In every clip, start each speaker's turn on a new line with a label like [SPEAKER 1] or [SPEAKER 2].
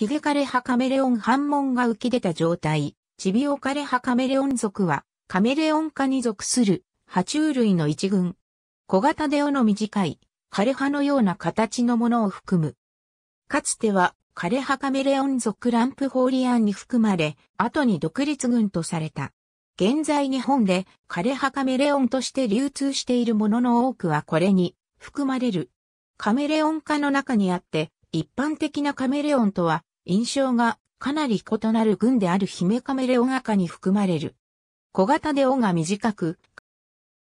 [SPEAKER 1] ヒゲカレハカメレオン反問が浮き出た状態、チビオカレハカメレオン属は、カメレオン科に属する、爬虫類の一群。小型で尾の短い、枯れ葉のような形のものを含む。かつては、枯レ葉カメレオン属ランプホーリアンに含まれ、後に独立群とされた。現在日本で枯レ葉カメレオンとして流通しているものの多くはこれに含まれる。カメレオン科の中にあって、一般的なカメレオンとは印象がかなり異なる群であるヒメカメレオガ科に含まれる。小型で尾が短く、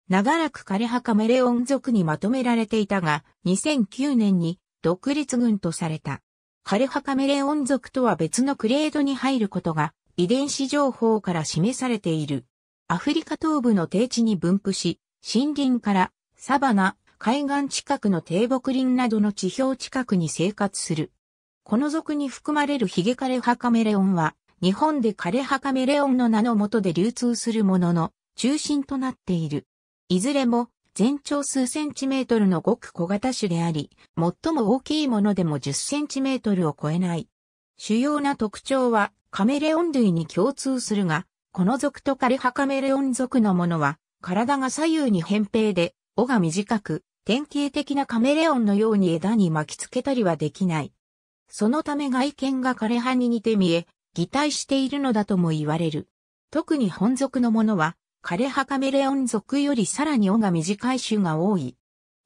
[SPEAKER 1] 長らく枯葉カメレオン族にまとめられていたが、2009年に独立群とされた。枯葉カメレオン族とは別のクレードに入ることが遺伝子情報から示されている。アフリカ東部の低地に分布し、森林からサバナ、海岸近くの低木林などの地表近くに生活する。この属に含まれるヒゲカレハカメレオンは、日本でカレハカメレオンの名のもとで流通するものの、中心となっている。いずれも、全長数センチメートルのごく小型種であり、最も大きいものでも10センチメートルを超えない。主要な特徴は、カメレオン類に共通するが、この属とカレハカメレオン属のものは、体が左右に扁平で、尾が短く、典型的なカメレオンのように枝に巻きつけたりはできない。そのため外見が枯葉に似て見え、擬態しているのだとも言われる。特に本族のものは、枯葉カメレオン族よりさらに尾が短い種が多い。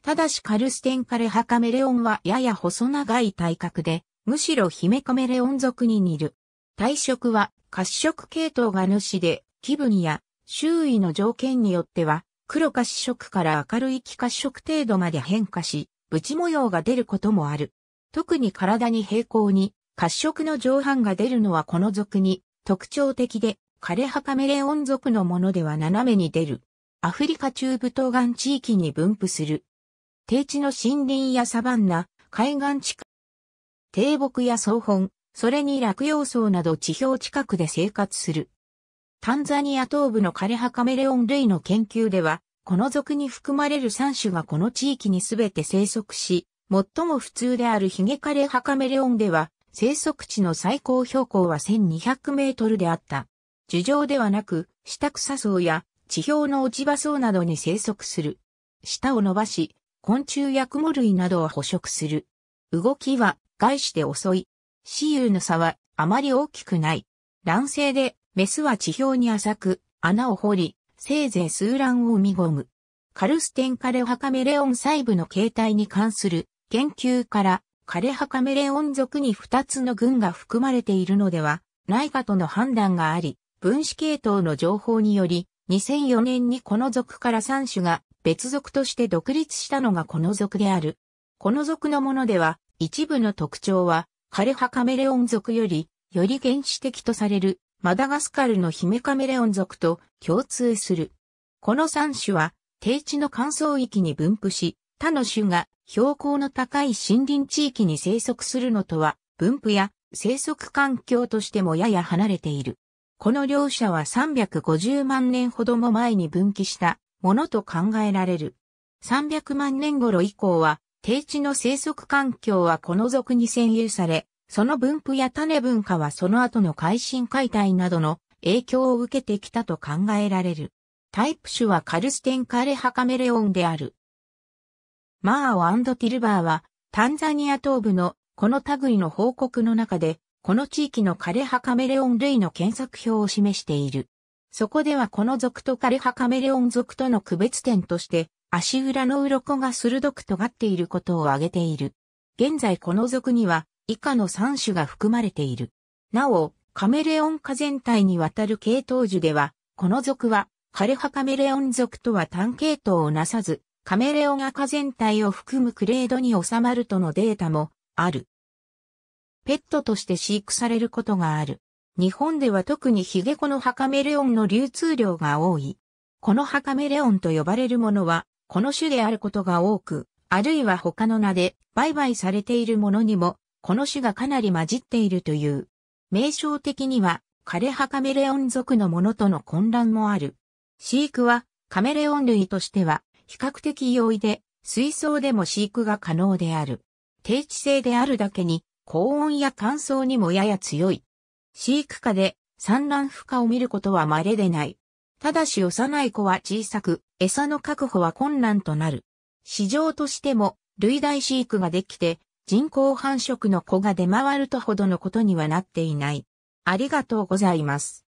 [SPEAKER 1] ただしカルステン枯葉カメレオンはやや細長い体格で、むしろヒメカメレオン族に似る。体色は褐色系統が主で、気分や周囲の条件によっては、黒褐色から明るい黄褐色程度まで変化し、ブチ模様が出ることもある。特に体に平行に褐色の上半が出るのはこの属に特徴的で、枯れ葉カメレオン属のものでは斜めに出る。アフリカ中部東岸地域に分布する。低地の森林やサバンナ、海岸地下、低木や草本、それに落葉草など地表近くで生活する。タンザニア東部の枯葉カメレオン類の研究では、この属に含まれる3種がこの地域にすべて生息し、最も普通であるヒゲカレハカメレオンでは、生息地の最高標高は1200メートルであった。樹上ではなく、下草層や地表の落ち葉層などに生息する。舌を伸ばし、昆虫やクモ類などを捕食する。動きは外して遅い。雌雄の差はあまり大きくない。卵性で、メスは地表に浅く、穴を掘り、せいぜい数卵を生み込む。カルステンカレハカメレオン細部の形態に関する研究から枯レ葉カメレオン族に2つの群が含まれているのではないかとの判断があり、分子系統の情報により、2004年にこの族から3種が別族として独立したのがこの族である。この族のものでは、一部の特徴は、枯レ葉カメレオン族より、より原始的とされる、マダガスカルのヒメカメレオン族と共通する。この3種は、低地の乾燥域に分布し、他の種が標高の高い森林地域に生息するのとは、分布や生息環境としてもやや離れている。この両者は350万年ほども前に分岐したものと考えられる。300万年頃以降は、低地の生息環境はこの属に占有され、その分布や種文化はその後の海進解体などの影響を受けてきたと考えられる。タイプ種はカルステンカレハカメレオンである。マーオティルバーは、タンザニア東部のこの類の報告の中で、この地域の枯葉カメレオン類の検索表を示している。そこではこの属と枯葉カメレオン属との区別点として、足裏の鱗が鋭く尖っていることを挙げている。現在この属には、以下の3種が含まれている。なお、カメレオン科全体にわたる系統樹では、この属は、枯葉カメレオン属とは単系統をなさず、カメレオン赤全体を含むクレードに収まるとのデータもある。ペットとして飼育されることがある。日本では特にヒゲコのハカメレオンの流通量が多い。このハカメレオンと呼ばれるものは、この種であることが多く、あるいは他の名で売買されているものにも、この種がかなり混じっているという。名称的には、枯れ葉カメレオン属のものとの混乱もある。飼育は、カメレオン類としては、比較的容易で、水槽でも飼育が可能である。低地性であるだけに、高温や乾燥にもやや強い。飼育下で産卵孵化を見ることは稀でない。ただし幼い子は小さく、餌の確保は困難となる。市場としても、類大飼育ができて、人工繁殖の子が出回るとほどのことにはなっていない。ありがとうございます。